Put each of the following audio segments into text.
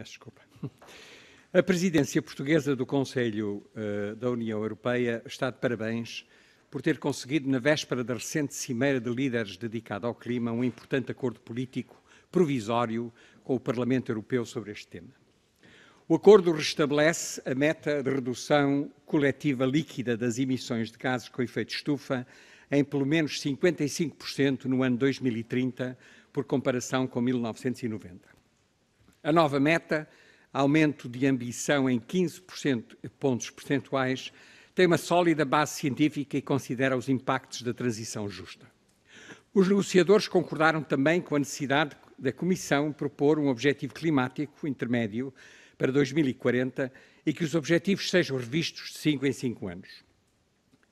peço desculpa. A presidência portuguesa do Conselho uh, da União Europeia está de parabéns por ter conseguido, na véspera da recente Cimeira de Líderes dedicada ao clima, um importante acordo político provisório com o Parlamento Europeu sobre este tema. O acordo restabelece a meta de redução coletiva líquida das emissões de gases com efeito estufa em pelo menos 55% no ano 2030, por comparação com 1990. A nova meta, aumento de ambição em 15 pontos percentuais, tem uma sólida base científica e considera os impactos da transição justa. Os negociadores concordaram também com a necessidade da Comissão propor um objetivo climático intermédio para 2040 e que os objetivos sejam revistos de 5 em 5 anos.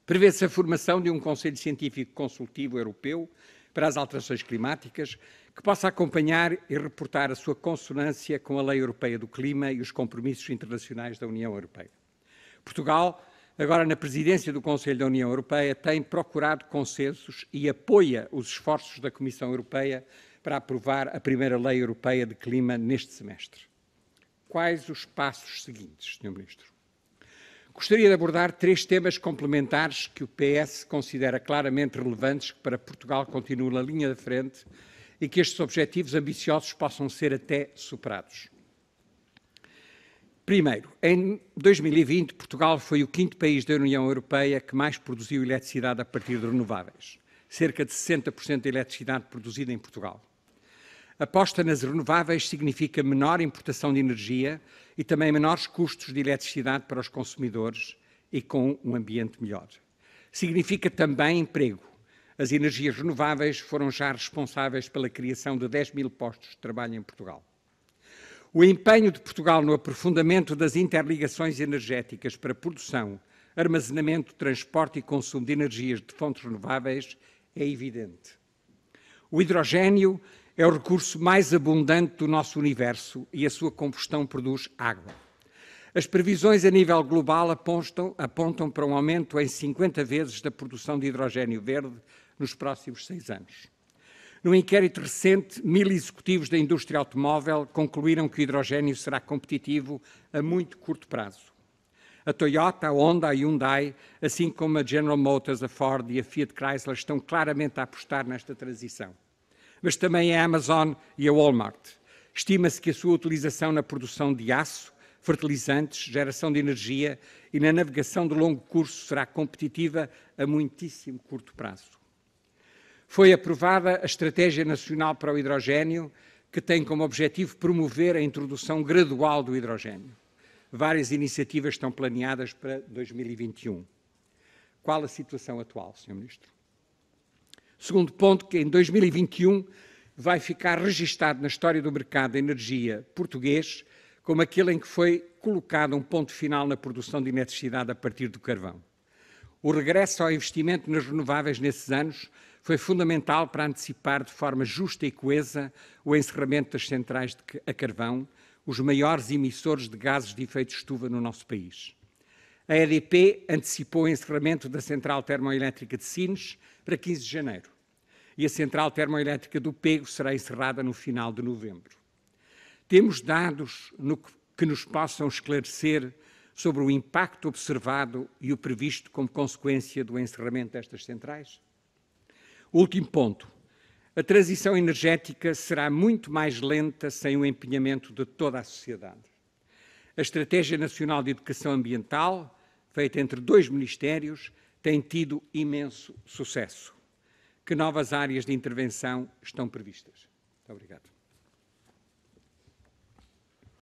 Prevê-se a formação de um Conselho Científico Consultivo Europeu para as alterações climáticas, que possa acompanhar e reportar a sua consonância com a Lei Europeia do Clima e os compromissos internacionais da União Europeia. Portugal, agora na presidência do Conselho da União Europeia, tem procurado consensos e apoia os esforços da Comissão Europeia para aprovar a primeira Lei Europeia de Clima neste semestre. Quais os passos seguintes, Sr. Ministro? Gostaria de abordar três temas complementares que o PS considera claramente relevantes para Portugal continuar na linha da frente e que estes objetivos ambiciosos possam ser até superados. Primeiro, em 2020, Portugal foi o quinto país da União Europeia que mais produziu eletricidade a partir de renováveis, cerca de 60% da eletricidade produzida em Portugal. Aposta nas renováveis significa menor importação de energia e também menores custos de eletricidade para os consumidores e com um ambiente melhor. Significa também emprego, as energias renováveis foram já responsáveis pela criação de 10 mil postos de trabalho em Portugal. O empenho de Portugal no aprofundamento das interligações energéticas para produção, armazenamento, transporte e consumo de energias de fontes renováveis é evidente. O hidrogênio é o recurso mais abundante do nosso universo e a sua combustão produz água. As previsões a nível global apontam, apontam para um aumento em 50 vezes da produção de hidrogênio verde nos próximos seis anos. Num inquérito recente, mil executivos da indústria automóvel concluíram que o hidrogênio será competitivo a muito curto prazo. A Toyota, a Honda, a Hyundai, assim como a General Motors, a Ford e a Fiat Chrysler estão claramente a apostar nesta transição. Mas também a Amazon e a Walmart. Estima-se que a sua utilização na produção de aço fertilizantes, geração de energia e na navegação de longo curso será competitiva a muitíssimo curto prazo. Foi aprovada a Estratégia Nacional para o Hidrogênio, que tem como objetivo promover a introdução gradual do hidrogênio. Várias iniciativas estão planeadas para 2021. Qual a situação atual, Sr. Ministro? Segundo ponto, que em 2021 vai ficar registado na história do mercado de energia português como aquele em que foi colocado um ponto final na produção de eletricidade a partir do carvão. O regresso ao investimento nas renováveis nesses anos foi fundamental para antecipar de forma justa e coesa o encerramento das centrais a carvão, os maiores emissores de gases de efeito estufa no nosso país. A EDP antecipou o encerramento da central termoelétrica de Sines para 15 de janeiro e a central termoelétrica do Pego será encerrada no final de novembro. Temos dados no que nos possam esclarecer sobre o impacto observado e o previsto como consequência do encerramento destas centrais? Último ponto. A transição energética será muito mais lenta sem o empenhamento de toda a sociedade. A Estratégia Nacional de Educação Ambiental, feita entre dois ministérios, tem tido imenso sucesso. Que novas áreas de intervenção estão previstas? Muito obrigado.